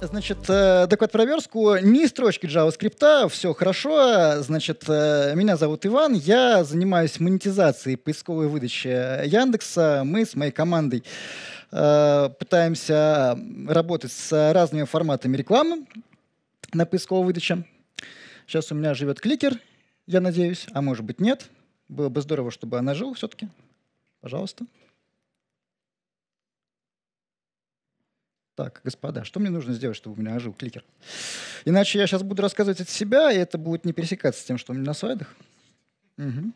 Значит, э, так проверку. Ни строчки JavaScript, все хорошо. Значит, э, меня зовут Иван, я занимаюсь монетизацией поисковой выдачи Яндекса. Мы с моей командой э, пытаемся работать с разными форматами рекламы на поисковой выдаче. Сейчас у меня живет кликер, я надеюсь, а может быть нет. Было бы здорово, чтобы она жила все-таки. Пожалуйста. Так, господа, что мне нужно сделать, чтобы у меня ожил кликер? Иначе я сейчас буду рассказывать от себя, и это будет не пересекаться с тем, что у меня на слайдах. Угу.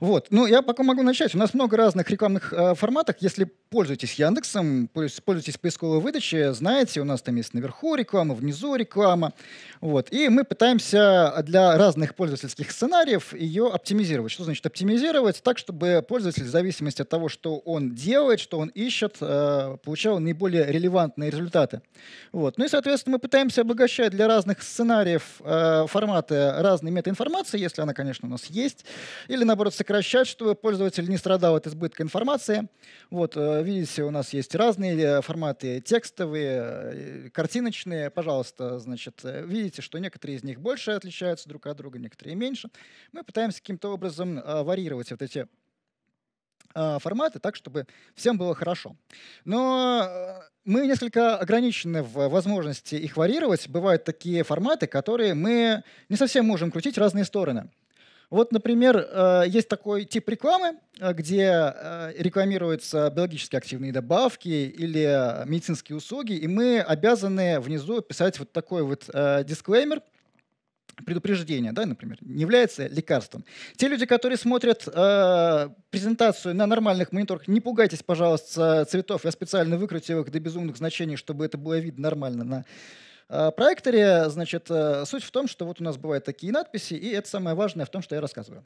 Вот. Ну, я пока могу начать. У нас много разных рекламных э, форматов. Если пользуетесь Яндексом, пользуетесь поисковой выдачей, знаете, у нас там есть наверху реклама, внизу реклама. Вот. И мы пытаемся для разных пользовательских сценариев ее оптимизировать. Что значит оптимизировать? Так, чтобы пользователь в зависимости от того, что он делает, что он ищет, э, получал наиболее релевантные результаты. Вот. Ну и, соответственно, мы пытаемся обогащать для разных сценариев э, форматы разной метаинформации, если она, конечно, у нас есть, или, наоборот, сокращать, чтобы пользователь не страдал от избытка информации. Вот, э, видите, у нас есть разные э, форматы текстовые, э, картиночные. Пожалуйста, значит, видите, что некоторые из них больше отличаются друг от друга, некоторые меньше. Мы пытаемся каким-то образом варьировать вот эти форматы так, чтобы всем было хорошо. Но мы несколько ограничены в возможности их варьировать. Бывают такие форматы, которые мы не совсем можем крутить разные стороны. Вот, например, э, есть такой тип рекламы, э, где э, рекламируются биологически активные добавки или медицинские услуги, и мы обязаны внизу писать вот такой вот дисклеймер, предупреждение, да, например, не является лекарством. Те люди, которые смотрят э, презентацию на нормальных мониторах, не пугайтесь, пожалуйста, цветов. Я специально выкрутил их до безумных значений, чтобы это было видно нормально на а, проекторе, значит, э, суть в том, что вот у нас бывают такие надписи, и это самое важное в том, что я рассказываю.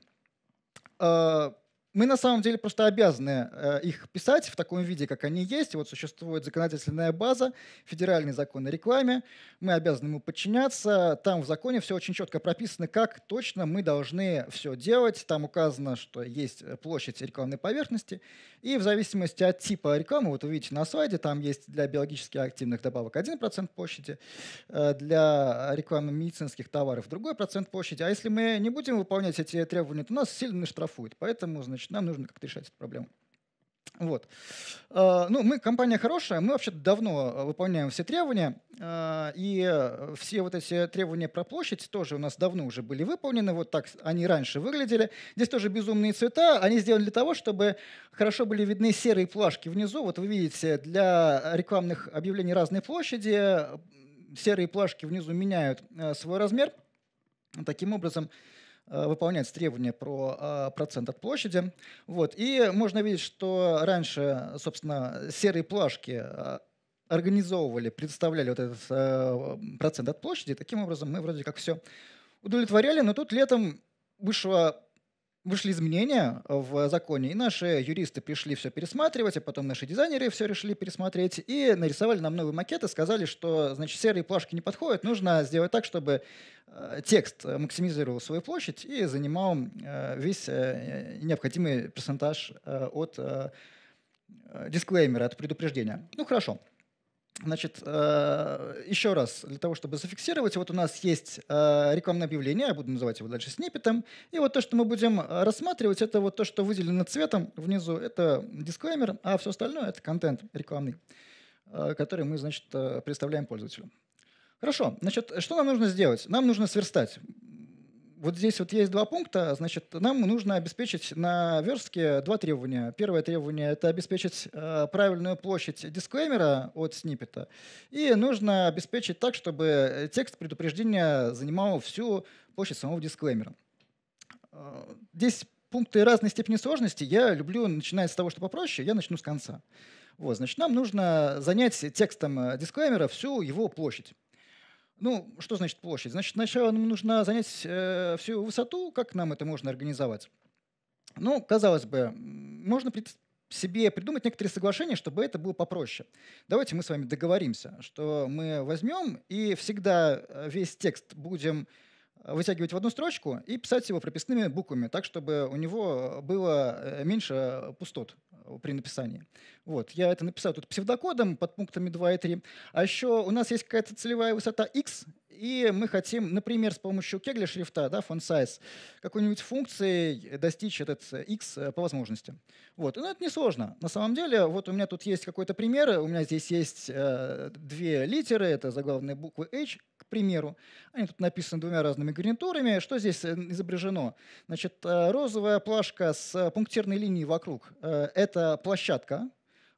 А, мы на самом деле просто обязаны э, их писать в таком виде, как они есть. Вот существует законодательная база, федеральный закон о рекламе, мы обязаны ему подчиняться. Там в законе все очень четко прописано, как точно мы должны все делать. Там указано, что есть э, площадь рекламной поверхности, и в зависимости от типа рекламы, вот вы видите на слайде, там есть для биологически активных добавок 1% площади, э, для рекламы медицинских товаров другой процент площади. А если мы не будем выполнять эти требования, то нас сильно штрафуют. Поэтому, значит, значит, нам нужно как-то решать эту проблему. Вот. А, ну, мы компания хорошая, мы вообще давно э, выполняем все требования, а, и все вот эти требования про площадь тоже у нас давно уже были выполнены, вот так они раньше выглядели. Здесь тоже безумные цвета, они сделаны для того, чтобы хорошо были видны серые плашки внизу. Вот вы видите, для рекламных объявлений разной площади серые плашки внизу меняют э, свой размер. Таким образом, Э, выполняются требования про а, процент от площади. Вот. И можно видеть, что раньше, собственно, серые плашки а, организовывали, представляли вот этот э, процент от площади. Таким образом, мы вроде как все удовлетворяли, но тут летом вышло вышли изменения в законе, и наши юристы пришли все пересматривать, а потом наши дизайнеры все решили пересмотреть, и нарисовали нам новый макет, и сказали, что, значит, серые плашки не подходят, нужно сделать так, чтобы э, текст э, максимизировал свою площадь и занимал э, весь необходимый перцентаж от дисклеймера, от предупреждения. Ну, Хорошо. Значит, э, еще раз, для того, чтобы зафиксировать, вот у нас есть э, рекламное объявление, я буду называть его дальше сниппетом, и вот то, что мы будем э, рассматривать, это вот то, что выделено цветом внизу, это дисклеймер, а все остальное — это контент рекламный, который мы, значит, представляем пользователю. Хорошо, значит, что нам нужно сделать? Нам нужно сверстать вот здесь вот есть два пункта. Значит, нам нужно обеспечить на верстке два требования. Первое требование – это обеспечить э, правильную площадь дисклеймера от сниппета. И нужно обеспечить так, чтобы текст предупреждения занимал всю площадь самого дисклеймера. Э, здесь пункты разной степени сложности. Я люблю начинать с того, что попроще. Я начну с конца. Вот, значит, нам нужно занять текстом э, дисклеймера всю его площадь. Ну, что значит площадь? Значит, сначала нам нужно занять э, всю высоту. Как нам это можно организовать? Ну, казалось бы, можно пред себе придумать некоторые соглашения, чтобы это было попроще. Давайте мы с вами договоримся, что мы возьмем и всегда э, весь текст будем э, вытягивать в одну строчку и писать его прописными буквами, так, чтобы у него было э, меньше пустот при написании. Вот, я это написал тут псевдокодом под пунктами 2 и 3. А еще у нас есть какая-то целевая высота x, и мы хотим, например, с помощью кегля шрифта, да, font size, какой-нибудь функции достичь этот x э, по возможности. Вот. Но это несложно. На самом деле, вот у меня тут есть какой-то пример. У меня здесь есть э, две литеры, это заглавные буквы h примеру. Они тут написаны двумя разными гарнитурами. Что здесь э, изображено? Значит, э, розовая плашка с э, пунктирной линией вокруг – это площадка,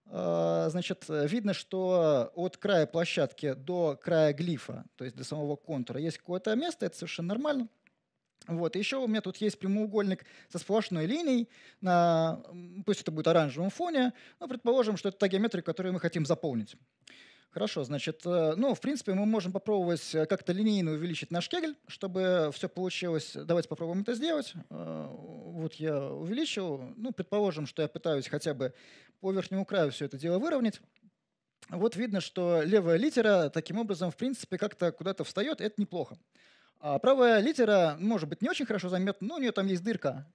значит, видно, что от края площадки до края глифа, то есть до самого контура, есть какое-то место, это совершенно нормально. Вот. Еще у меня тут есть прямоугольник со сплошной линией, на, пусть это будет оранжевом фоне, но предположим, что это та геометрия, которую мы хотим заполнить. Хорошо, значит, э, ну, в принципе, мы можем попробовать э, как-то линейно увеличить наш кегель, чтобы все получилось. Давайте попробуем это сделать. Э, вот я увеличил. Ну, предположим, что я пытаюсь хотя бы по верхнему краю все это дело выровнять. Вот видно, что левая литера таким образом, в принципе, как-то куда-то встает. Это неплохо. А правая литера может быть не очень хорошо заметна, но у нее там есть дырка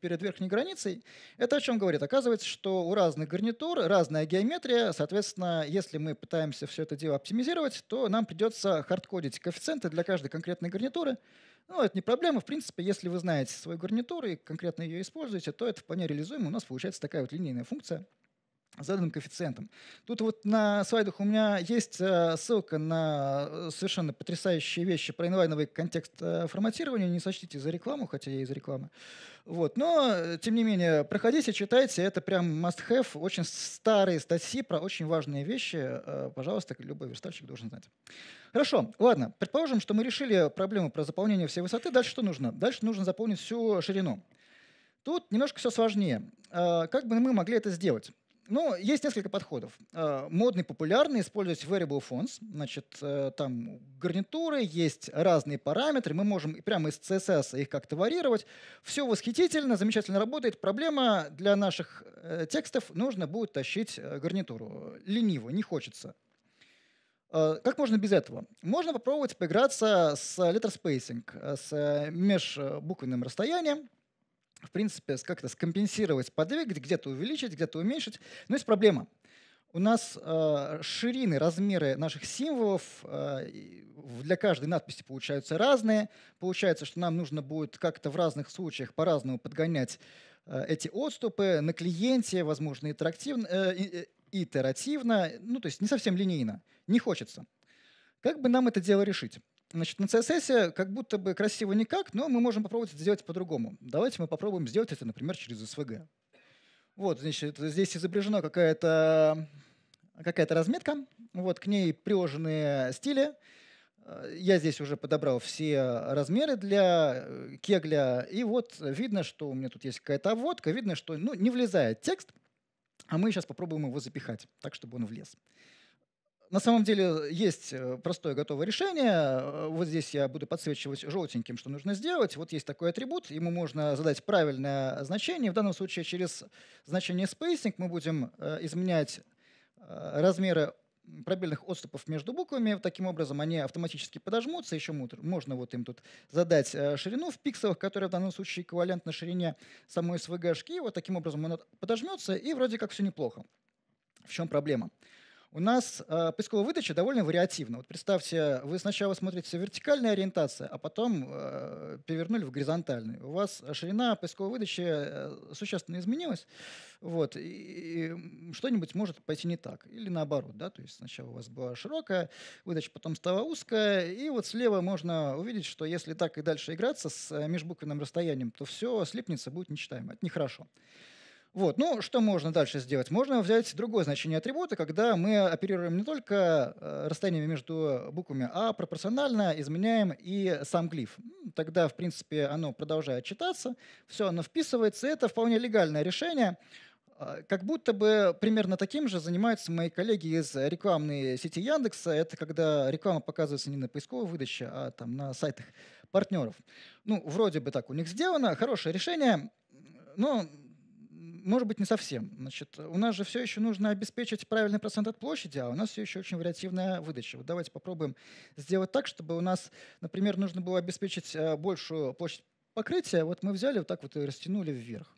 перед верхней границей, это о чем говорит? Оказывается, что у разных гарнитур разная геометрия, соответственно, если мы пытаемся все это дело оптимизировать, то нам придется хардкодить коэффициенты для каждой конкретной гарнитуры. Ну, это не проблема, в принципе, если вы знаете свою гарнитуру и конкретно ее используете, то это вполне реализуемо, у нас получается такая вот линейная функция – заданным коэффициентом. Тут вот на слайдах у меня есть э, ссылка на э, совершенно потрясающие вещи про инлайновый контекст э, форматирования. Не сочтите за рекламу, хотя я из рекламы. Вот. Но, тем не менее, проходите, читайте. Это прям must-have. Очень старые статьи про очень важные вещи. Пожалуйста, любой верстальщик должен знать. Хорошо, ладно. Предположим, что мы решили проблему про заполнение всей высоты. Дальше что нужно? Дальше нужно заполнить всю ширину. Тут немножко все сложнее. Как бы мы могли это сделать? Ну, есть несколько подходов. Э, модный, популярный, использовать variable fonts. Значит, э, там гарнитуры, есть разные параметры. Мы можем прямо из CSS их как-то варьировать. Все восхитительно, замечательно работает. Проблема для наших э, текстов – нужно будет тащить гарнитуру. Лениво, не хочется. Как можно без этого? Можно попробовать поиграться с letter spacing, с межбуквенным расстоянием – в принципе, как-то скомпенсировать подвиг, где-то увеличить, где-то уменьшить. Но есть проблема. У нас э, ширины, размеры наших символов э, для каждой надписи получаются разные. Получается, что нам нужно будет как-то в разных случаях по-разному подгонять э, эти отступы на клиенте, возможно, интерактивно, э, э итеративно, ну то есть не совсем линейно. Не хочется. Как бы нам это дело решить? Значит, на CSS как будто бы красиво никак, но мы можем попробовать это сделать по-другому. Давайте мы попробуем сделать это, например, через SVG. Вот, значит, здесь изображена какая-то какая разметка, вот, к ней приложены стили. Э, я здесь уже подобрал все размеры для э, кегля, и вот видно, что у меня тут есть какая-то обводка, видно, что ну, не влезает текст, а мы сейчас попробуем его запихать так, чтобы он влез на самом деле есть э, простое готовое решение. Вот здесь я буду подсвечивать желтеньким, что нужно сделать. Вот есть такой атрибут, ему можно задать правильное значение. В данном случае через значение spacing мы будем э, изменять э, размеры пробельных отступов между буквами. Таким образом, они автоматически подожмутся. Еще можно вот им тут задать ширину в пикселах, которая в данном случае эквивалентна ширине самой SVG-шки. Вот таким образом она подожмется, и вроде как все неплохо. В чем Проблема у нас э, поисковая выдача довольно вариативна. Вот представьте, вы сначала смотрите вертикальная ориентация, а потом э, перевернули в горизонтальную. У вас ширина поисковой выдачи э, существенно изменилась, вот, и, и что-нибудь может пойти не так. Или наоборот, да, то есть сначала у вас была широкая выдача, потом стала узкая, и вот слева можно увидеть, что если так и дальше играться с э, межбуквенным расстоянием, то все слипнется, будет нечитаемо. Это нехорошо. хорошо. Вот. Ну, что можно дальше сделать? Можно взять другое значение атрибута, когда мы оперируем не только э, расстояниями между буквами, а пропорционально изменяем и сам глиф. Тогда, в принципе, оно продолжает читаться, все оно вписывается. Это вполне легальное решение. Э, как будто бы примерно таким же занимаются мои коллеги из рекламной сети Яндекса. Это когда реклама показывается не на поисковой выдаче, а там на сайтах партнеров. Ну, вроде бы так у них сделано, хорошее решение, но может быть, не совсем. Значит, у нас же все еще нужно обеспечить правильный процент от площади, а у нас все еще очень вариативная выдача. Вот давайте попробуем сделать так, чтобы у нас, например, нужно было обеспечить э, большую площадь покрытия. Вот мы взяли вот так вот и растянули вверх.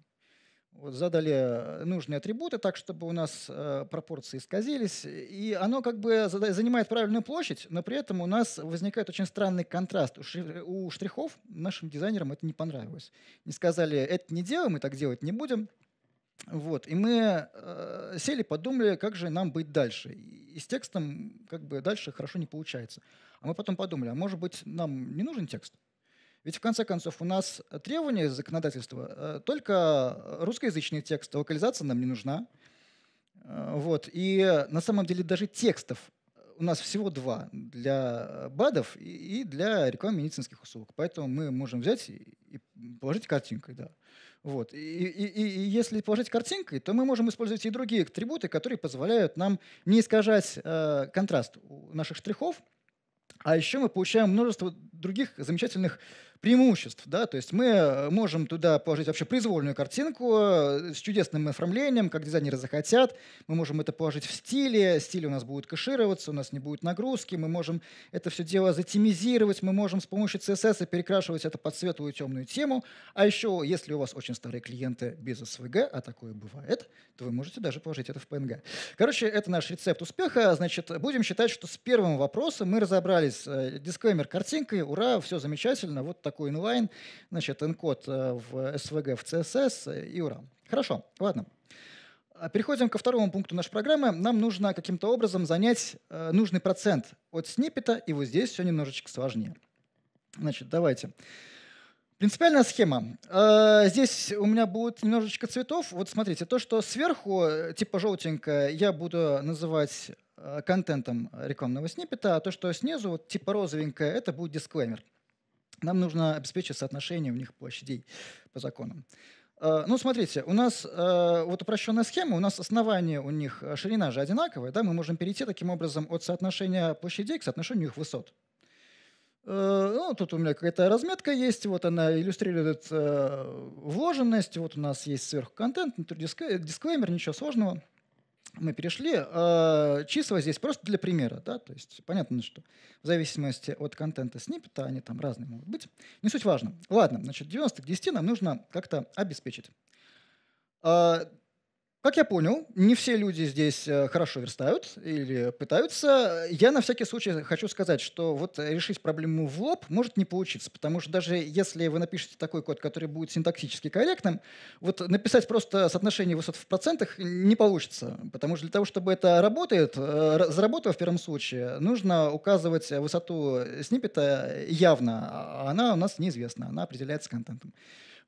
Вот задали э, нужные атрибуты так, чтобы у нас э, пропорции исказились. И оно как бы занимает правильную площадь, но при этом у нас возникает очень странный контраст. У, у штрихов нашим дизайнерам это не понравилось. Не сказали, это не делаем, мы так делать не будем. Вот. И мы э, сели, подумали, как же нам быть дальше. И с текстом как бы дальше хорошо не получается. А мы потом подумали, а может быть нам не нужен текст? Ведь в конце концов у нас требования законодательства э, только русскоязычный текст, локализация нам не нужна. Э, вот. И на самом деле даже текстов у нас всего два для э, БАДов и для рекламы медицинских услуг. Поэтому мы можем взять и положить картинкой, да. Вот. И, и, и если положить картинкой, то мы можем использовать и другие атрибуты, которые позволяют нам не искажать э, контраст наших штрихов, а еще мы получаем множество других замечательных преимуществ, да, то есть мы э, можем туда положить вообще произвольную картинку э, с чудесным оформлением, как дизайнеры захотят, мы можем это положить в стиле, стиль у нас будет кэшироваться, у нас не будет нагрузки, мы можем это все дело затемизировать, мы можем с помощью CSS -а перекрашивать это под светлую темную тему, а еще, если у вас очень старые клиенты без SVG, а такое бывает, то вы можете даже положить это в PNG. Короче, это наш рецепт успеха, значит, будем считать, что с первым вопросом мы разобрались, э, дисклеймер картинкой, ура, все замечательно, вот так такое inline, значит, encode э, в SVG, в CSS э, и ура. Хорошо, ладно. А переходим ко второму пункту нашей программы. Нам нужно каким-то образом занять э, нужный процент от сниппета, и вот здесь все немножечко сложнее. Значит, давайте. Принципиальная схема. Здесь у меня будет немножечко цветов. Вот смотрите, то, что сверху, типа желтенькое, я буду называть контентом рекламного сниппета, а то, что снизу, вот типа розовенькое, это будет дисклеймер. Нам нужно обеспечить соотношение у них площадей по законам. Э, ну, смотрите, у нас э, вот упрощенная схема, у нас основание у них, э, ширина же одинаковая, да, мы можем перейти таким образом от соотношения площадей к соотношению их высот. ну, тут у меня какая-то разметка есть, вот она иллюстрирует вложенность, вот у нас есть сверхконтент, контент, дисклеймер, ничего сложного мы перешли. Э, числа здесь просто для примера, да, то есть понятно, что в зависимости от контента сниппета они там разные могут быть. Не суть важно. Ладно, значит, 90 к 10 нам нужно как-то обеспечить. Э, как я понял, не все люди здесь э, хорошо верстают или пытаются. Я на всякий случай хочу сказать, что вот решить проблему в лоб может не получиться, потому что даже если вы напишете такой код, который будет синтаксически корректным, вот написать просто соотношение высот в процентах не получится, потому что для того, чтобы это работает, э, заработало в первом случае, нужно указывать высоту сниппета явно, а она у нас неизвестна, она определяется контентом.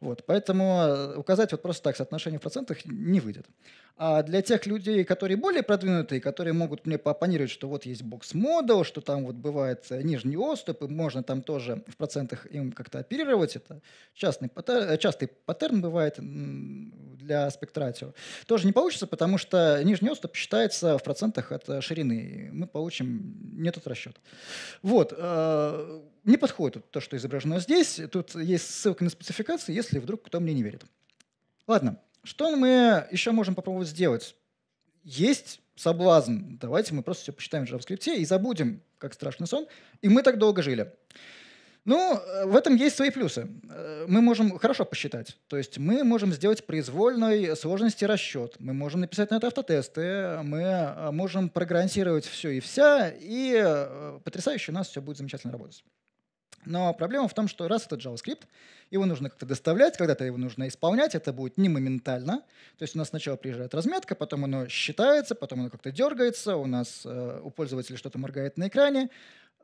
Вот, поэтому э, указать вот просто так соотношение в процентах не выйдет. А для тех людей, которые более продвинутые, которые могут мне поопонировать, что вот есть бокс-модел, что там вот бывает э, нижний отступ, и можно там тоже в процентах им как-то оперировать. Это частный паттерн, э, частый паттерн бывает для спектратио. Тоже не получится, потому что нижний отступ считается в процентах от ширины. Мы получим не тот расчет. Вот не подходит то, что изображено здесь. Тут есть ссылка на спецификации, если вдруг кто мне не верит. Ладно, что мы еще можем попробовать сделать? Есть соблазн. Давайте мы просто все посчитаем в JavaScript и забудем, как страшный сон. И мы так долго жили. Ну, э, в этом есть свои плюсы. Э, мы можем хорошо посчитать. То есть мы можем сделать произвольной сложности расчет. Мы можем написать на это автотесты. Мы э, можем программировать все и вся. И потрясающе у нас все будет замечательно работать. Но проблема в том, что раз это JavaScript, его нужно как-то доставлять, когда-то его нужно исполнять, это будет не моментально. То есть у нас сначала приезжает разметка, потом оно считается, потом оно как-то дергается, у нас э, у пользователя что-то моргает на экране.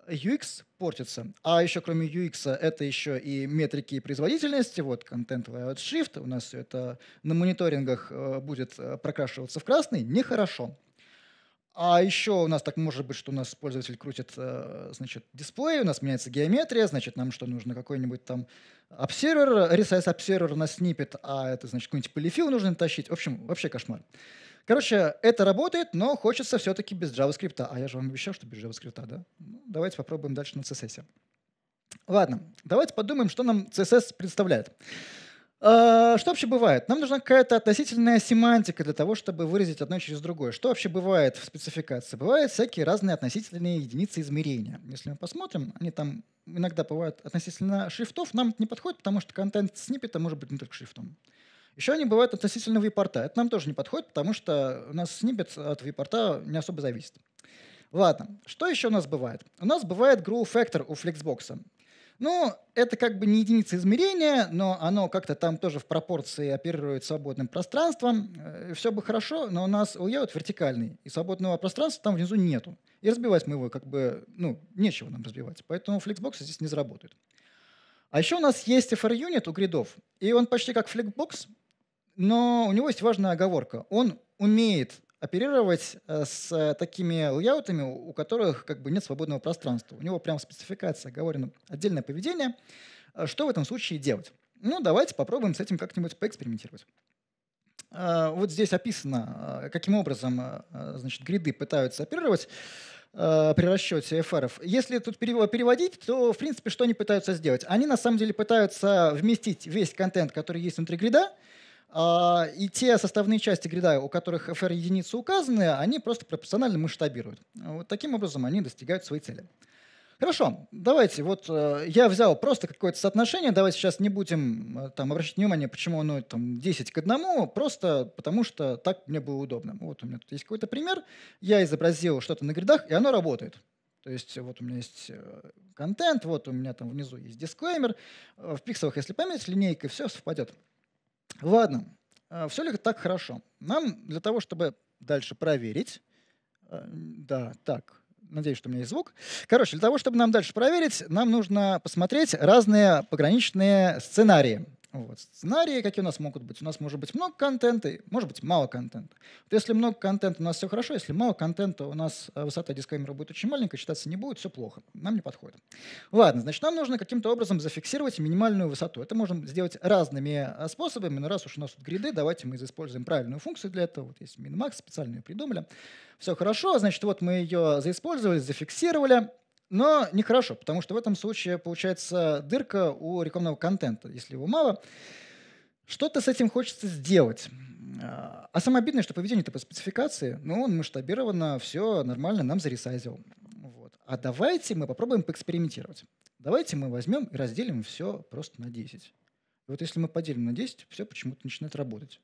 UX портится. А еще кроме UX это еще и метрики производительности, вот контент layout shift, у нас все это на мониторингах э, будет э, прокрашиваться в красный, нехорошо. А еще у нас так может быть, что у нас пользователь крутит, э, значит, дисплей, у нас меняется геометрия, значит, нам что, нужно какой-нибудь там обсервер, RSS обсервер на снипет, а это, значит, какой-нибудь полифил нужно тащить. В общем, вообще кошмар. Короче, это работает, но хочется все-таки без JavaScript. А я же вам обещал, что без JavaScript, да? Ну, давайте попробуем дальше на CSS. Ладно, давайте подумаем, что нам CSS представляет. А, что вообще бывает? Нам нужна какая-то относительная семантика для того, чтобы выразить одно через другое. Что вообще бывает в спецификации? Бывают всякие разные относительные единицы измерения. Если мы посмотрим, они там иногда бывают относительно шрифтов. Нам это не подходит, потому что контент сниппета может быть не только шрифтом. Еще они бывают относительно вейпорта. Это нам тоже не подходит, потому что у нас сниппет от вейпорта не особо зависит. Ладно, что еще у нас бывает? У нас бывает grow factor у Flexbox. Ну, это как бы не единица измерения, но оно как-то там тоже в пропорции оперирует свободным пространством. Э, Все бы хорошо, но у нас layout вертикальный, и свободного пространства там внизу нету. И разбивать мы его как бы, ну, нечего нам разбивать. Поэтому Flexbox здесь не заработает. А еще у нас есть fr unit у гридов, и он почти как Flexbox, но у него есть важная оговорка. Он умеет оперировать э, с э, такими лейаутами, у которых как бы нет свободного пространства. У него прям спецификация спецификации отдельное поведение. Э, что в этом случае делать? Ну, давайте попробуем с этим как-нибудь поэкспериментировать. Вот здесь описано, каким образом значит, гриды пытаются оперировать при расчете эфров. Если тут переводить, то, в принципе, что они пытаются сделать? Они, на самом деле, пытаются вместить весь контент, который есть внутри грида, а, и те составные части грида, у которых FR единицы указаны, они просто пропорционально масштабируют. Вот таким образом они достигают своей цели. Хорошо, давайте, вот э, я взял просто какое-то соотношение, давайте сейчас не будем э, там обращать внимание, почему оно там 10 к 1, просто потому что так мне было удобно. Вот у меня тут есть какой-то пример, я изобразил что-то на гридах, и оно работает. То есть вот у меня есть э, контент, вот у меня там внизу есть дисклеймер, в пикселах, если память, линейка, все совпадет. Ладно, а, все ли так хорошо? Нам для того, чтобы дальше проверить, э, да, так, надеюсь, что у меня есть звук. Короче, для того, чтобы нам дальше проверить, нам нужно посмотреть разные пограничные сценарии. Вот. Сценарии какие у нас могут быть? У нас может быть много контента, может быть мало контента. Вот если много контента, у нас все хорошо, если мало контента, у нас э, высота дисклеймера будет очень маленькая, считаться не будет, все плохо, нам не подходит. Ладно, значит, нам нужно каким-то образом зафиксировать минимальную высоту. Это можем сделать разными э, способами, но раз уж у нас тут гриды, давайте мы используем правильную функцию для этого. Вот есть минмакс, специально ее придумали. Все хорошо, значит, вот мы ее заиспользовали, зафиксировали. Но нехорошо, потому что в этом случае получается дырка у рекламного контента, если его мало. Что-то с этим хочется сделать. А, а самое обидное, что поведение-то по спецификации, ну, он масштабировано, все нормально нам заресайзил. Вот. А давайте мы попробуем поэкспериментировать. Давайте мы возьмем и разделим все просто на 10. И вот если мы поделим на 10, все почему-то начинает работать.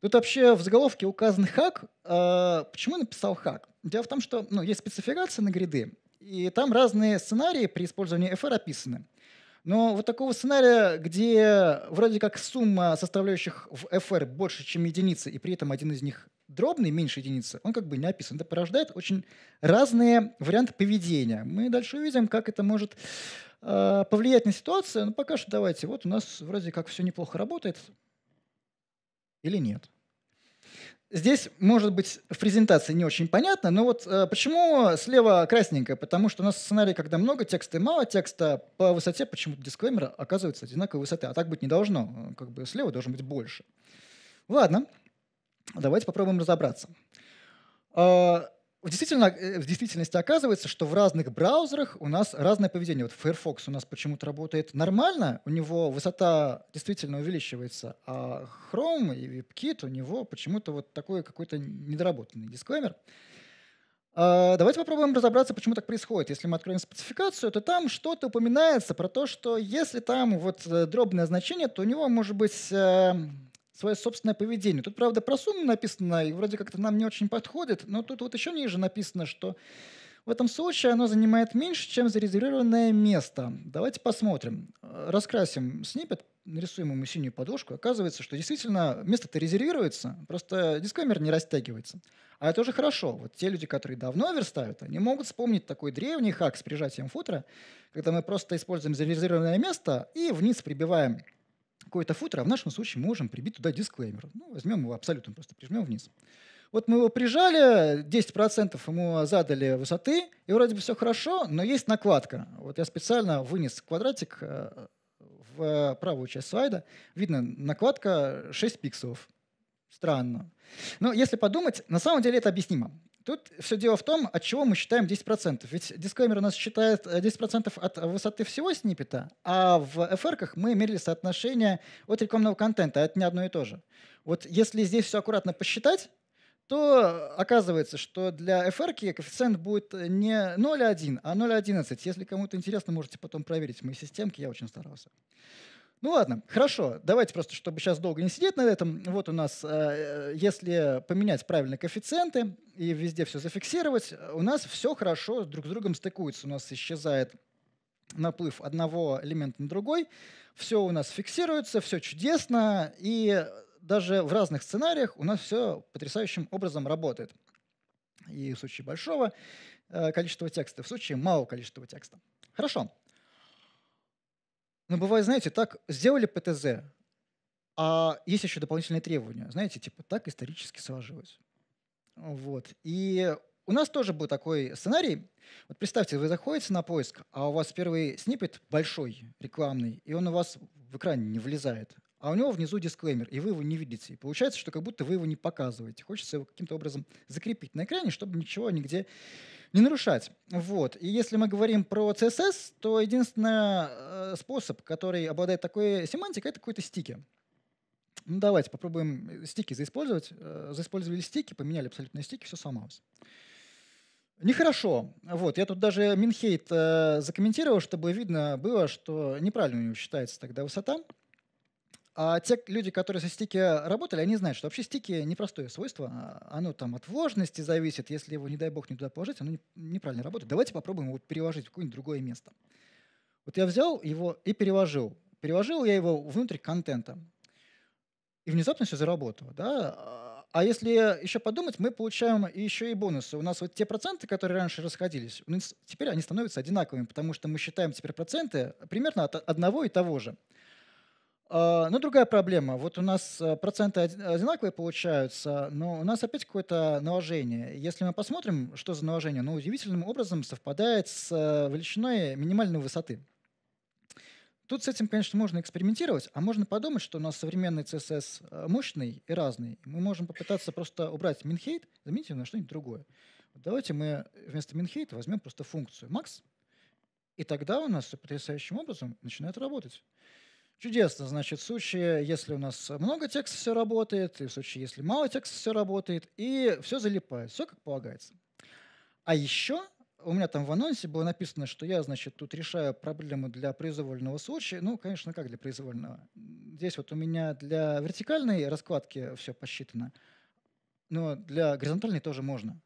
Тут вообще в заголовке указан хак. А, почему я написал хак? Дело в том, что ну, есть спецификация на гриды, и там разные сценарии при использовании FR описаны. Но вот такого сценария, где вроде как сумма составляющих в FR больше, чем единицы, и при этом один из них дробный, меньше единицы, он как бы не описан. Это порождает очень разные варианты поведения. Мы дальше увидим, как это может э, повлиять на ситуацию. Но пока что давайте, вот у нас вроде как все неплохо работает. Или нет? Здесь, может быть, в презентации не очень понятно, но вот э, почему слева красненькое? Потому что у нас сценарий, когда много текста и мало текста, по высоте почему-то дисклеймера оказывается одинаковой высоты, а так быть не должно. Э, как бы слева должен быть больше. Ладно, давайте попробуем разобраться. А, Действительно, э, в действительности оказывается, что в разных браузерах у нас разное поведение. Вот Firefox у нас почему-то работает нормально, у него высота действительно увеличивается, а Chrome и WebKit у него почему-то вот такой какой-то недоработанный дисклеймер. А, давайте попробуем разобраться, почему так происходит. Если мы откроем спецификацию, то там что-то упоминается про то, что если там вот э, дробное значение, то у него может быть э, свое собственное поведение. Тут, правда, про сумму написано, и вроде как-то нам не очень подходит, но тут вот еще ниже написано, что в этом случае оно занимает меньше, чем зарезервированное место. Давайте посмотрим. Раскрасим снипет, нарисуем ему синюю подушку. Оказывается, что действительно место-то резервируется, просто дисклеймер не растягивается. А это уже хорошо. Вот те люди, которые давно верстают, они могут вспомнить такой древний хак с прижатием футера, когда мы просто используем зарезервированное место и вниз прибиваем какой то футер, а в нашем случае можем прибить туда дисклеймер. Ну, возьмем его абсолютно, просто прижмем вниз. Вот мы его прижали, 10% ему задали высоты, и вроде бы все хорошо, но есть накладка. Вот я специально вынес квадратик э, в правую часть слайда. Видно, накладка 6 пикселов. Странно. Но если подумать, на самом деле это объяснимо. Тут все дело в том, от чего мы считаем 10%. Ведь дисклеймер у нас считает 10% э, от высоты всего сниппета, а в FR мы мерили соотношение от рекламного контента, а это не одно и то же. Вот если здесь все аккуратно посчитать, то оказывается, что для FR коэффициент будет э, не 0,1, а 0,11. Если кому-то интересно, можете потом проверить мои системки, я очень старался. Ну ладно, хорошо. Давайте просто, чтобы сейчас долго не сидеть на этом. Вот у нас, э, если поменять правильно коэффициенты и везде все зафиксировать, у нас все хорошо друг с другом стыкуется. У нас исчезает наплыв одного элемента на другой. Все у нас фиксируется, все чудесно. И даже в разных сценариях у нас все потрясающим образом работает. И в случае большого э, количества текста, и в случае малого количества текста. Хорошо. Но бывает, знаете, так сделали ПТЗ, а есть еще дополнительные требования. Знаете, типа так исторически сложилось. Вот. И у нас тоже был такой сценарий. Вот представьте, вы заходите на поиск, а у вас первый снипет большой, рекламный, и он у вас в экране не влезает. А у него внизу дисклеймер, и вы его не видите. И получается, что как будто вы его не показываете. Хочется его каким-то образом закрепить на экране, чтобы ничего нигде не нарушать. Вот. И если мы говорим про CSS, то единственный э, способ, который обладает такой семантикой, это какой-то стики. Ну, давайте попробуем э, стики заиспользовать. Э, заиспользовали стики, поменяли абсолютно стики, все сломалось. Нехорошо. Вот, я тут даже Минхейт э, закомментировал, чтобы видно было, что неправильно у него считается тогда высота. А те люди, которые со стики работали, они знают, что вообще стики непростое свойство. А, оно там от влажности зависит. Если его, не дай бог, не туда положить, оно неправильно работает. Давайте попробуем его переложить в какое-нибудь другое место. Вот я взял его и переложил. Переложил я его внутрь контента. И внезапно все заработало. Да? А если еще подумать, мы получаем еще и бонусы. У нас вот те проценты, которые раньше расходились, теперь они становятся одинаковыми, потому что мы считаем теперь проценты примерно от одного и того же. А, ну, другая проблема. Вот у нас э, проценты одинаковые получаются, но у нас опять какое-то наложение. Если мы посмотрим, что за наложение, оно удивительным образом совпадает с э, величиной минимальной высоты. Тут с этим, конечно, можно экспериментировать, а можно подумать, что у нас современный CSS э, мощный и разный. Мы можем попытаться просто убрать минхейт, заменить его на что-нибудь другое. Давайте мы вместо минхейта возьмем просто функцию max, и тогда у нас потрясающим образом начинает работать. Чудесно. Значит, в случае, если у нас много текста, все работает, и в случае, если мало текста, все работает, и все залипает, все как полагается. А еще у меня там в анонсе было написано, что я, значит, тут решаю проблему для произвольного случая. Ну, конечно, как для произвольного. Здесь вот у меня для вертикальной раскладки все посчитано, но для горизонтальной тоже можно.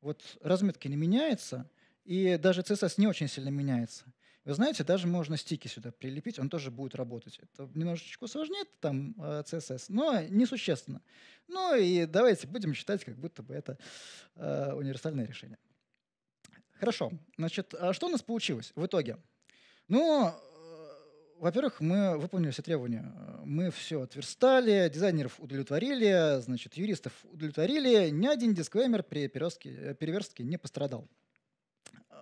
Вот разметки не меняются, и даже CSS не очень сильно меняется. Вы знаете, даже можно стики сюда прилепить, он тоже будет работать. Это немножечко сложнее, это там CSS, э, но несущественно. Ну и давайте будем считать, как будто бы это э, универсальное решение. Хорошо. Значит, а что у нас получилось в итоге? Ну, э, во-первых, мы выполнили все требования. Мы все отверстали, дизайнеров удовлетворили, значит, юристов удовлетворили. Ни один дисклеймер при переверстке, э, переверстке не пострадал.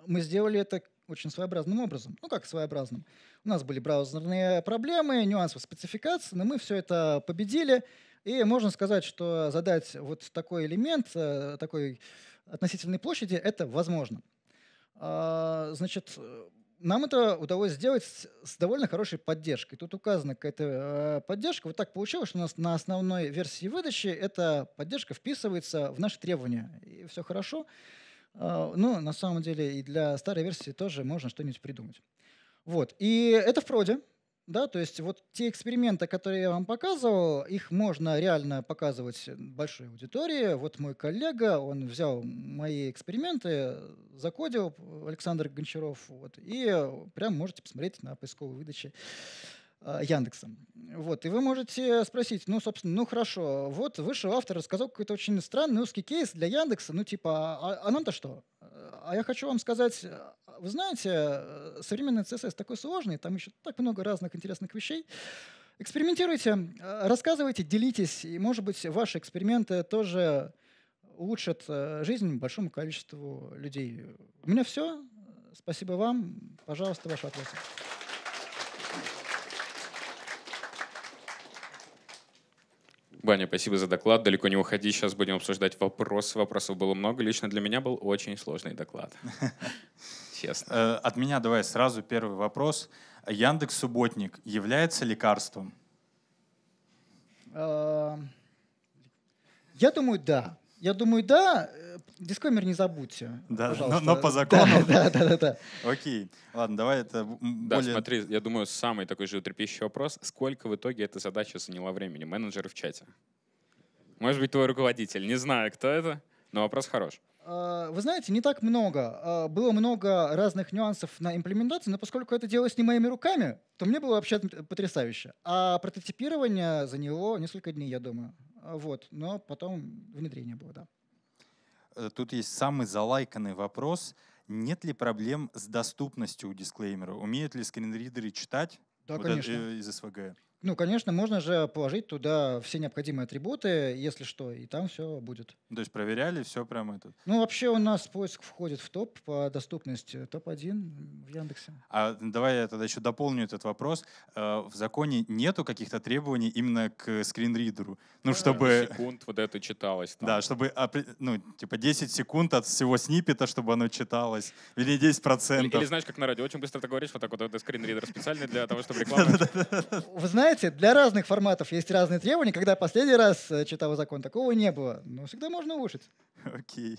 Мы сделали это очень своеобразным образом. Ну, как своеобразным. У нас были браузерные проблемы, нюансы в спецификации, но мы все это победили. И можно сказать, что задать вот такой элемент, э, такой относительной площади, это возможно. А, значит, нам это удалось сделать с довольно хорошей поддержкой. Тут указана какая-то э, поддержка. Вот так получилось, что у нас на основной версии выдачи эта поддержка вписывается в наши требования. И все хорошо. Хорошо. А, ну, на самом деле, и для старой версии тоже можно что-нибудь придумать. Вот. И это в проде. Да, то есть вот те эксперименты, которые я вам показывал, их можно реально показывать большой аудитории. Вот мой коллега, он взял мои эксперименты, закодил Александр Гончаров, вот, и прям можете посмотреть на поисковой выдаче Э, Яндексом. Вот. И вы можете спросить, ну, собственно, ну хорошо, вот вышел автор, рассказал какой-то очень странный узкий кейс для Яндекса, ну типа, а, а нам-то что? А я хочу вам сказать, вы знаете, современный CSS такой сложный, там еще так много разных интересных вещей. Экспериментируйте, рассказывайте, делитесь, и, может быть, ваши эксперименты тоже улучшат э, жизнь большому количеству людей. У меня все. Спасибо вам. Пожалуйста, ваши вопросы. Баня, спасибо за доклад. Далеко не уходи. Сейчас будем обсуждать вопросы. Вопросов было много. Лично для меня был очень сложный доклад. Честно. Э, от меня давай сразу первый вопрос. Яндекс Субботник является лекарством? Я думаю, да. Я думаю, да. Э, дисклеймер не забудьте. Да, но, но по закону. Да, да, да, да. Окей. Ладно, давай это более... Да, смотри, я думаю, самый такой животрепещущий вопрос. Сколько в итоге эта задача заняла времени? Менеджеры в чате. Может быть, твой руководитель. Не знаю, кто это, но вопрос хорош. А, вы знаете, не так много. А, было много разных нюансов на имплементации, но поскольку это делалось не моими руками, то мне было вообще потрясающе. А прототипирование заняло несколько дней, я думаю вот, но потом внедрение было, да. Э, тут есть самый залайканный вопрос. Нет ли проблем с доступностью у дисклеймера? Умеют ли скринридеры читать да, вот э, конечно. из СВГ? Ну, конечно, можно же положить туда все необходимые атрибуты, если что, и там все будет. То есть проверяли все прямо это? Ну, вообще у нас поиск входит в топ по доступности, топ-1 в Яндексе. А давай я тогда еще дополню этот вопрос. Э, в законе нету каких-то требований именно к скринридеру? Ну, а, чтобы... Секунд вот это читалось. Там. Да, чтобы, ну, типа 10 секунд от всего сниппета, чтобы оно читалось. Или 10%. Или, или знаешь, как на радио, очень быстро ты говоришь, вот так вот, это скринридер специальный для того, чтобы реклама... Вы знаете, кстати, для разных форматов есть разные требования. Когда последний раз э, читал закон, такого не было. Но всегда можно улучшить. Окей.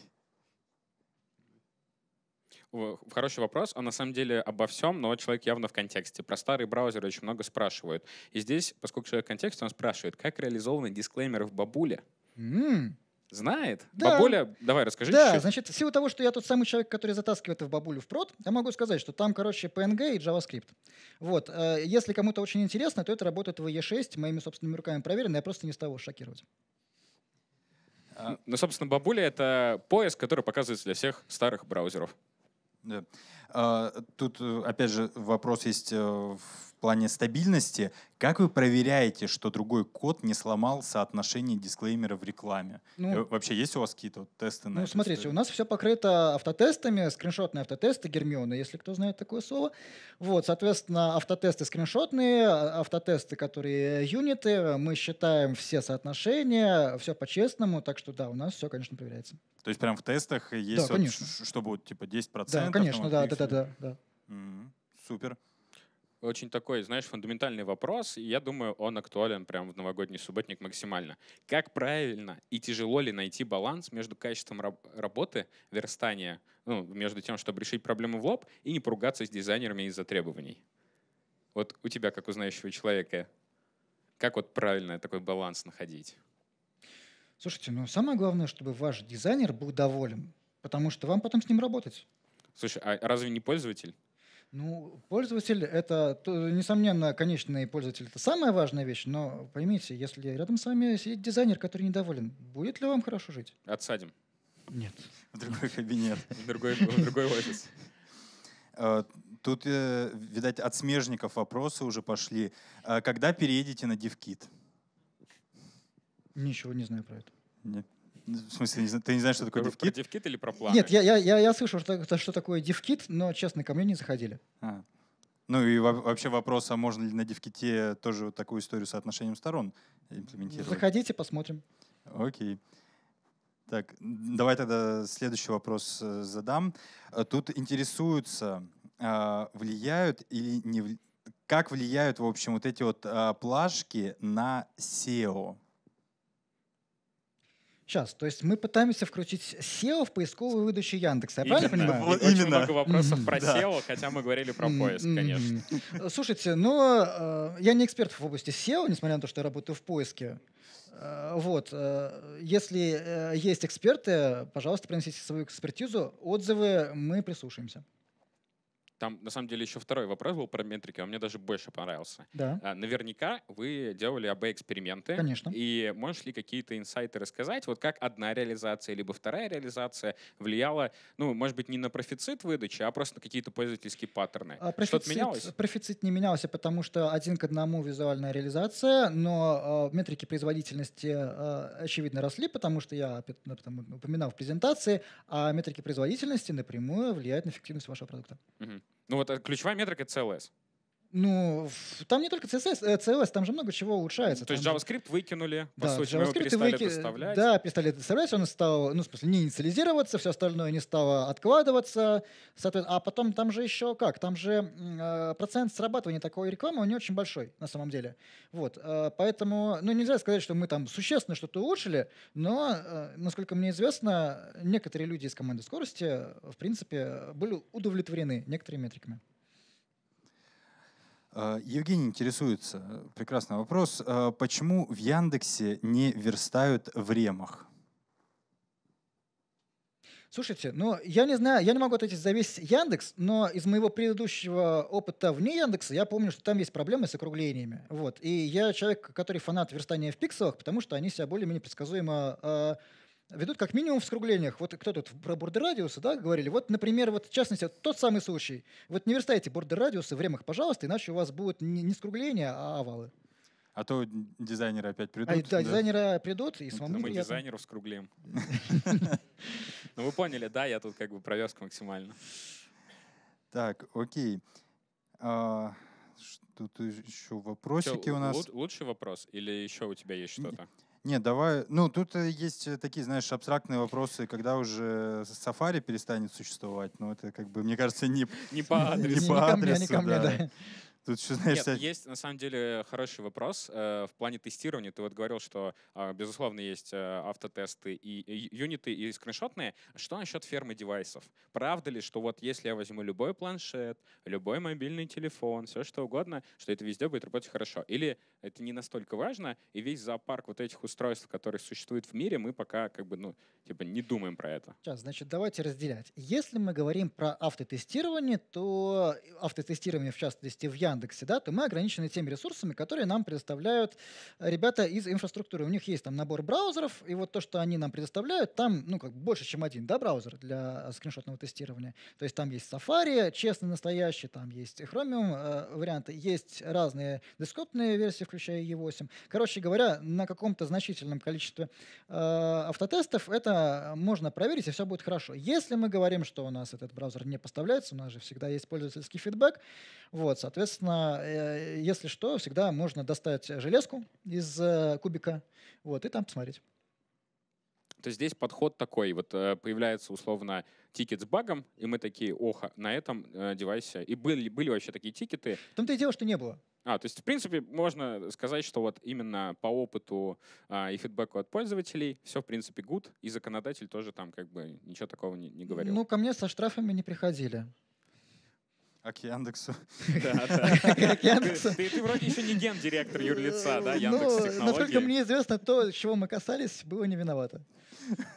Okay. Хороший вопрос. а на самом деле обо всем, но человек явно в контексте. Про старый браузер очень много спрашивают. И здесь, поскольку человек в контексте, он спрашивает, как реализованы дисклеймеры в бабуле? Mm. Знает? Да. Бабуля, давай расскажи Да, чуть-чуть. значит, в силу того, что я тот самый человек, который затаскивает в бабулю в прод, я могу сказать, что там, короче, PNG и JavaScript. Вот. Э, если кому-то очень интересно, то это работает в E6, моими собственными руками проверено, я просто не стал его шокировать. А, ну, собственно, бабуля — это поиск, который показывается для всех старых браузеров. Да. А, тут, э, опять же, вопрос есть э, в плане стабильности, как вы проверяете, что другой код не сломал соотношение дисклеймера в рекламе? Ну, э, Вообще есть у вас какие-то вот тесты на Ну, смотрите, историю? у нас все покрыто автотестами, скриншотные автотесты Гермиона, если кто знает такое слово. Вот, соответственно, автотесты скриншотные, а, автотесты, которые юниты, мы считаем все соотношения, все по-честному, так что да, у нас все, конечно, проверяется. То есть прям в тестах есть, да, вот, конечно. что будет, типа 10%? Да, конечно, да, да, да, да, да. Угу, супер очень такой, знаешь, фундаментальный вопрос, и я думаю, он актуален прямо в новогодний субботник максимально. Как правильно и тяжело ли найти баланс между качеством раб- работы, верстания, ну, между тем, чтобы решить проблему в лоб и не поругаться с дизайнерами из-за требований? Вот у тебя, как у знающего человека, как вот правильно такой баланс находить? Слушайте, ну самое главное, чтобы ваш дизайнер был доволен, потому что вам потом с ним работать. Слушай, а разве не пользователь? Ну, пользователь это, несомненно, конечный пользователь это самая важная вещь, но поймите, если рядом с вами сидит дизайнер, который недоволен, будет ли вам хорошо жить? Отсадим. Нет. В другой кабинет. В другой, офис. Э, тут, э, видать, от смежников вопросы уже пошли. Э, когда переедете на DevKit? Ничего не знаю про это. Нет. В смысле, ты не знаешь, что такое девкит? Про девкит или про планы? Нет, я, я, я, я слышал, что, что такое девкит, но, честно, ко мне не заходили. А. Ну и вообще вопрос, а можно ли на девките тоже вот такую историю с соотношением сторон имплементировать? Заходите, посмотрим. Окей. Так, давай тогда следующий вопрос э, задам. Э, тут интересуются, а, влияют или не влияют, как влияют, в общем, вот эти вот а, плашки на SEO? Сейчас, то есть мы пытаемся вкрутить SEO в поисковую выдачу Яндекса, я правильно понимаю? Вот Очень именно. много вопросов про да. SEO, хотя мы говорили про поиск, конечно. Слушайте, но ну, э, я не эксперт в области SEO, несмотря на то, что я работаю в поиске. Э, вот, э, если э, есть эксперты, пожалуйста, принесите свою экспертизу, отзывы, мы прислушаемся. Там, на самом деле, еще второй вопрос был про метрики, он мне даже больше понравился. Да. А, наверняка вы делали АБ-эксперименты. Конечно. И можешь ли какие-то инсайты рассказать, вот как одна реализация либо вторая реализация влияла, ну, может быть, не на профицит выдачи, а просто на какие-то пользовательские паттерны? А, профицит, Что-то менялось? Профицит не менялся, потому что один к одному визуальная реализация, но э, метрики производительности, э, очевидно, росли, потому что я ну, упоминал в презентации, а метрики производительности напрямую влияют на эффективность вашего продукта. Угу. Ну вот э, ключевая метрика — это CLS. Ну, там не только CSS, CLS, э, там же много чего улучшается. То есть там... JavaScript выкинули, по да, сути, JavaScript мы его перестали выки... доставлять. Да, перестали доставлять, он стал, ну, в смысле, не инициализироваться, все остальное не стало откладываться. Соответственно, а потом там же еще как? Там же э, процент срабатывания такой рекламы, он не очень большой, на самом деле. Вот, э, поэтому, ну, нельзя сказать, что мы там существенно что-то улучшили, но, э, насколько мне известно, некоторые люди из команды скорости, э, в принципе, были удовлетворены некоторыми метриками. Э, Евгений интересуется, прекрасный вопрос, э, почему в Яндексе не верстают в ремах? Слушайте, ну я не знаю, я не могу ответить за весь Яндекс, но из моего предыдущего опыта вне Яндекса я помню, что там есть проблемы с округлениями. Вот. И я человек, который фанат верстания в пикселах, потому что они себя более-менее предсказуемо э, ведут как минимум в скруглениях. Вот кто тут про бордер-радиусы да, говорили? Вот, например, вот в частности, тот самый случай. Вот не верстайте бордер-радиусы в ремах, пожалуйста, иначе у вас будут не скругления, а овалы. А то дизайнеры опять придут. А, да, да, дизайнеры придут и самому Мы приятно. дизайнеров скруглим. Ну вы поняли, да, я тут как бы проверск максимально. Так, окей. А, тут еще вопросики у нас. Лучший вопрос или еще у тебя есть что-то? Не, давай. Ну, тут э, есть э, такие, знаешь, абстрактные вопросы, когда уже сафари перестанет существовать. Но это, как бы, мне кажется, не, не по адресу. Не по адресу, да. Тут еще, знаешь, Нет, вся... есть на самом деле хороший вопрос э, в плане тестирования. Ты вот говорил, что, а, безусловно, есть э, автотесты и юниты, и скриншотные. Что насчет фермы девайсов? Правда ли, что вот если я возьму любой планшет, любой мобильный телефон, все что угодно, что это везде будет работать хорошо? Или это не настолько важно, и весь зоопарк вот этих устройств, которые существуют в мире, мы пока как бы, ну, типа не думаем про это? Сейчас, значит, давайте разделять. Если мы говорим про автотестирование, то автотестирование, в частности, в Ян Яндексе, да, то мы ограничены теми ресурсами, которые нам предоставляют э, ребята из инфраструктуры. У них есть там набор браузеров, и вот то, что они нам предоставляют, там, ну, как больше, чем один, да, браузер для э, скриншотного тестирования. То есть там есть Safari, честный, настоящий, там есть Chromium э, варианты, есть разные десктопные версии, включая E8. Короче говоря, на каком-то значительном количестве э, автотестов это можно проверить, и все будет хорошо. Если мы говорим, что у нас этот браузер не поставляется, у нас же всегда есть пользовательский фидбэк, вот, соответственно, Соответственно, э, если что, всегда можно достать железку из э, кубика вот, и там посмотреть. То есть здесь подход такой, вот э, появляется условно тикет с багом, и мы такие, ох, на этом девайсе. И были, были вообще такие тикеты. В том-то и дело, что не было. А, то есть, в принципе, можно сказать, что вот именно по опыту а, и фидбэку от пользователей все, в принципе, good, и законодатель тоже там как бы ничего такого не, не говорил. Ну, ко мне со штрафами не приходили. А к Яндексу. Да, да. Ты, вроде еще не гендиректор юрлица, да, ну, Яндекс насколько мне известно, то, чего мы касались, было не виновато.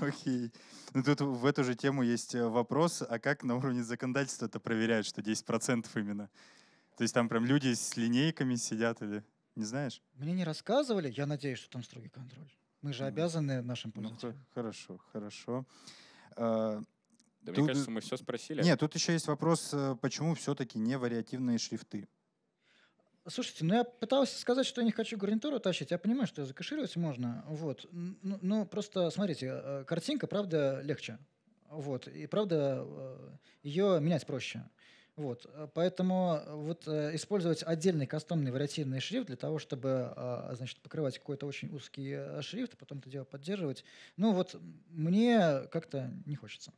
Окей. Ну, тут в эту же тему есть э, вопрос, а как на уровне законодательства это проверяют, что 10% именно? То есть там прям люди с линейками сидят или... Не знаешь? Мне не рассказывали, я надеюсь, что там строгий контроль. Мы же ну, обязаны нашим ну, пользователям. Ну, хорошо, хорошо. А, да тут... мне кажется, мы все спросили. Нет, тут еще есть вопрос, э, почему все-таки не вариативные шрифты? Слушайте, ну я пытался сказать, что я не хочу гарнитуру тащить. Я понимаю, что закашировать можно. Вот. Но, но ну, ну, просто, смотрите, э, картинка, правда, легче. Вот. И правда, э, ее менять проще. Вот. Поэтому вот, использовать отдельный кастомный вариативный шрифт для того, чтобы значит, покрывать какой-то очень узкий шрифт, потом это дело поддерживать, ну вот мне как-то не хочется.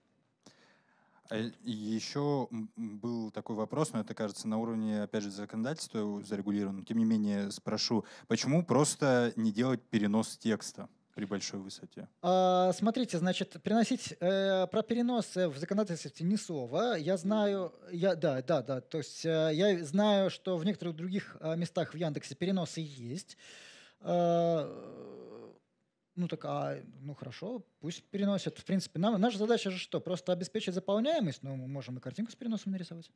А еще был такой вопрос, но это, кажется, на уровне, опять же, законодательства зарегулировано. Тем не менее, спрошу, почему просто не делать перенос текста? при большой высоте? А, смотрите, значит, переносить э, про перенос э, в законодательстве не слово. Я знаю, я да, да, да. То есть э, я знаю, что в некоторых других а, местах в Яндексе переносы есть. Э, ну так, а, ну хорошо, пусть переносят. В принципе, нам, наша задача же что? Просто обеспечить заполняемость, но мы можем и картинку с переносом нарисовать.